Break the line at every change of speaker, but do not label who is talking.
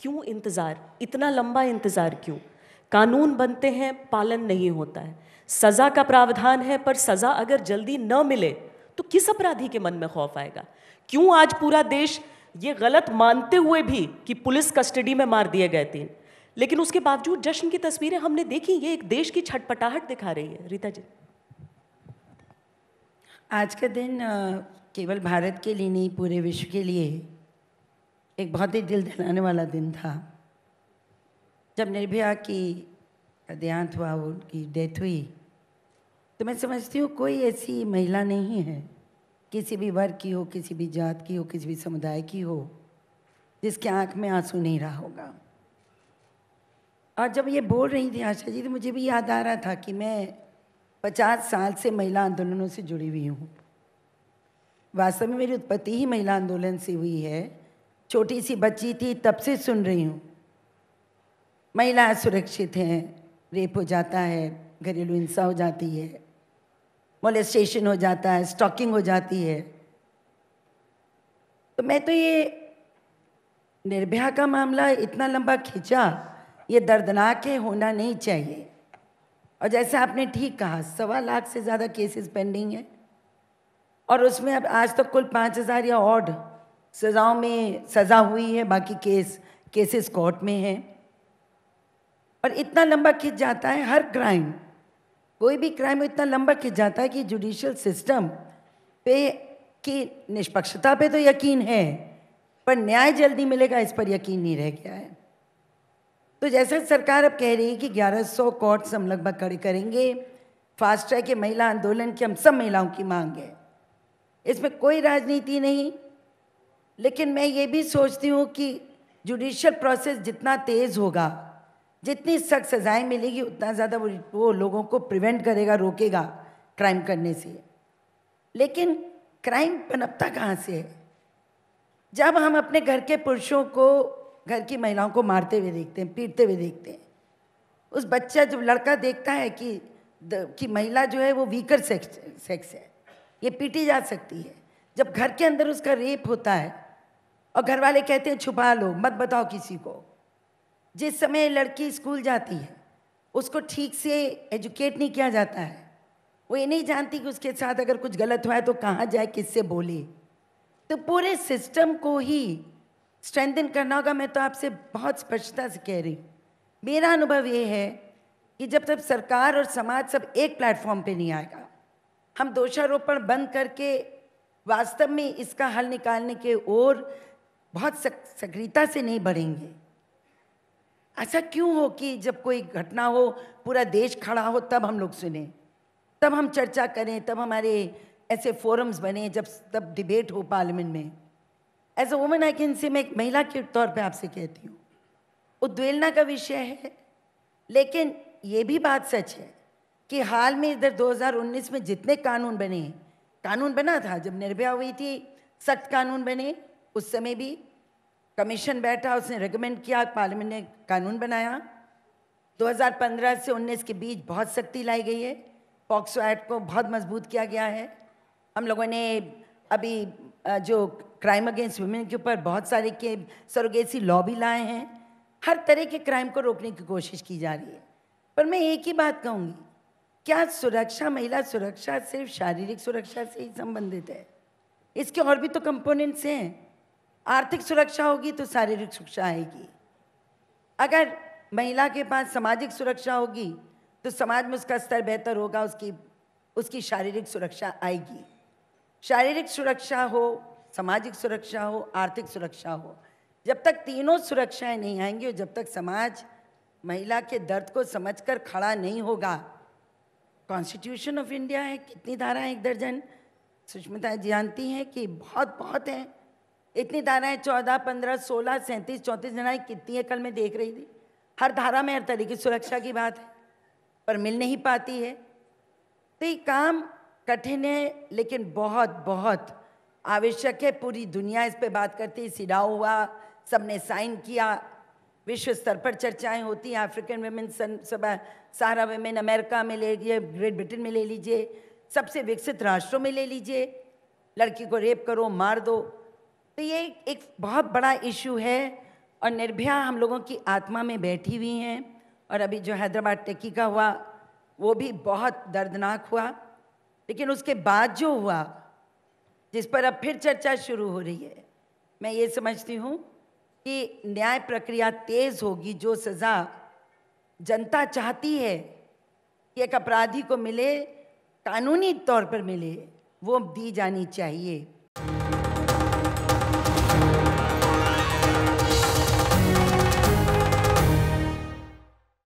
क्यों इंतज़ार इतना लंबा इंतज़ार क्यों कानून बनते हैं पालन नहीं होता है सज़ा का प्रावधान है पर सज़ा अगर जल्दी न मिले तो किस अपराधी के मन में खौफ आएगा क्यों आज पूरा देश ये गलत मानते हुए भी कि पुलिस कस्टडी में मार दिए गए तीन लेकिन उसके बावजूद जश्न की तस्वीरें हमने देखी ये एक देश की छटपटाहट दिखा रही है रीता जी आज का दिन केवल भारत के लिए नहीं पूरे विश्व के लिए एक बहुत ही दिल दहलाने वाला दिन था जब निर्भया की देहांत हुआ उनकी डेथ हुई तो मैं समझती हूँ कोई ऐसी महिला नहीं है किसी भी वर्ग की हो किसी भी जात की हो किसी भी समुदाय की हो जिसके आंख में आंसू नहीं रहा होगा और जब ये बोल रही थी आशा जी तो मुझे भी याद आ रहा था कि मैं पचास साल से महिला आंदोलनों से जुड़ी हुई हूँ वास्तव में मेरी उत्पत्ति ही महिला आंदोलन से हुई है छोटी सी बच्ची थी तब से सुन रही हूँ महिला असुरक्षित हैं रेप हो जाता है घरेलू हिंसा हो जाती है मोलेस्टेशन हो जाता है स्टॉकिंग हो जाती है तो मैं तो ये निर्भया का मामला इतना लंबा खींचा ये दर्दनाक है होना नहीं चाहिए और जैसे आपने ठीक कहा सवा लाख से ज़्यादा केसेस पेंडिंग हैं और उसमें अब आज तक तो कुल पाँच हज़ार या ऑर्ड सज़ाओं में सज़ा हुई है बाकी केस केसेस कोर्ट में हैं और इतना लंबा खिंच जाता है हर क्राइम कोई भी क्राइम इतना लंबा खिंच जाता है कि जुडिशल सिस्टम पे की निष्पक्षता पे तो यकीन है पर न्याय जल्दी मिलेगा इस पर यकीन नहीं रह गया है तो जैसे सरकार अब कह रही है कि 1100 कोर्ट्स हम लगभग खड़े करेंगे फास्ट ट्रैक के महिला आंदोलन की हम सब महिलाओं की मांग है इसमें कोई राजनीति नहीं लेकिन मैं ये भी सोचती हूँ कि जुडिशल प्रोसेस जितना तेज़ होगा जितनी सख्त सज़ाएं मिलेगी उतना ज़्यादा वो, वो लोगों को प्रिवेंट करेगा रोकेगा क्राइम करने से लेकिन क्राइम पनपता कहाँ से है जब हम अपने घर के पुरुषों को घर की महिलाओं को मारते हुए देखते हैं पीटते हुए देखते हैं उस बच्चा जब लड़का देखता है कि द, कि महिला जो है वो वीकर सेक्स सेक्स है ये पीटी जा सकती है जब घर के अंदर उसका रेप होता है और घर वाले कहते हैं छुपा लो मत बताओ किसी को जिस समय लड़की स्कूल जाती है उसको ठीक से एजुकेट नहीं किया जाता है वो ये नहीं जानती कि उसके साथ अगर कुछ गलत हुआ है तो कहाँ जाए किससे बोले तो पूरे सिस्टम को ही स्ट्रेंथन करना होगा मैं तो आपसे बहुत स्पष्टता से कह रही हूँ मेरा अनुभव ये है कि जब तक सरकार और समाज सब एक प्लेटफॉर्म पे नहीं आएगा हम दोषारोपण बंद करके वास्तव में इसका हल निकालने के ओर बहुत सक्रियता से नहीं बढ़ेंगे ऐसा क्यों हो कि जब कोई घटना हो पूरा देश खड़ा हो तब हम लोग सुने तब हम चर्चा करें तब हमारे ऐसे फोरम्स बने जब तब डिबेट हो पार्लियामेंट में as a woman I can say मैं एक महिला के तौर पे आपसे कहती हूँ उद्वेलना का विषय है लेकिन ये भी बात सच है कि हाल में इधर 2019 में जितने कानून बने कानून बना था जब निर्भया हुई थी सख्त कानून बने उस समय भी कमीशन बैठा उसने रिकमेंड किया पार्लियामेंट ने कानून बनाया 2015 से 19 के बीच बहुत सख्ती लाई गई है पॉक्सो एक्ट को बहुत मजबूत किया गया है हम लोगों ने अभी जो क्राइम अगेंस्ट वुमेन के ऊपर बहुत सारे के सरोगेसी लॉ भी लाए हैं हर तरह के क्राइम को रोकने की कोशिश की जा रही है पर मैं एक ही बात कहूँगी क्या सुरक्षा महिला सुरक्षा सिर्फ शारीरिक सुरक्षा से ही संबंधित है इसके और भी तो कंपोनेंट्स हैं आर्थिक सुरक्षा होगी तो शारीरिक सुरक्षा आएगी अगर महिला के पास सामाजिक सुरक्षा होगी तो समाज में उसका स्तर बेहतर होगा उसकी उसकी शारीरिक सुरक्षा आएगी शारीरिक सुरक्षा हो सामाजिक सुरक्षा हो आर्थिक सुरक्षा हो जब तक तीनों सुरक्षाएं नहीं आएंगी और जब तक समाज महिला के दर्द को समझकर खड़ा नहीं होगा कॉन्स्टिट्यूशन ऑफ इंडिया है कितनी धाराएं एक दर्जन सुष्मिता जानती हैं कि बहुत बहुत हैं इतनी धाराएं चौदह पंद्रह सोलह सैंतीस चौंतीस धाराएं कितनी है कल मैं देख रही थी हर धारा में हर तरह की सुरक्षा की बात है पर मिल नहीं पाती है तो ये काम कठिन है लेकिन बहुत बहुत आवश्यक है पूरी दुनिया इस पे बात करती है सिडा हुआ सबने साइन किया विश्व स्तर पर चर्चाएं होती हैं अफ्रीकन वेमेन सभा सारा वेमेन अमेरिका में ले लीजिए ग्रेट ब्रिटेन में ले लीजिए सबसे विकसित राष्ट्रों में ले लीजिए लड़की को रेप करो मार दो तो ये एक बहुत बड़ा इशू है और निर्भया हम लोगों की आत्मा में बैठी हुई हैं और अभी जो हैदराबाद टेकी का हुआ वो भी बहुत दर्दनाक हुआ लेकिन उसके बाद जो हुआ जिस पर अब फिर चर्चा शुरू हो रही है मैं ये समझती हूँ कि न्याय प्रक्रिया तेज़ होगी जो सज़ा जनता चाहती है कि एक अपराधी को मिले कानूनी तौर पर मिले वो दी जानी चाहिए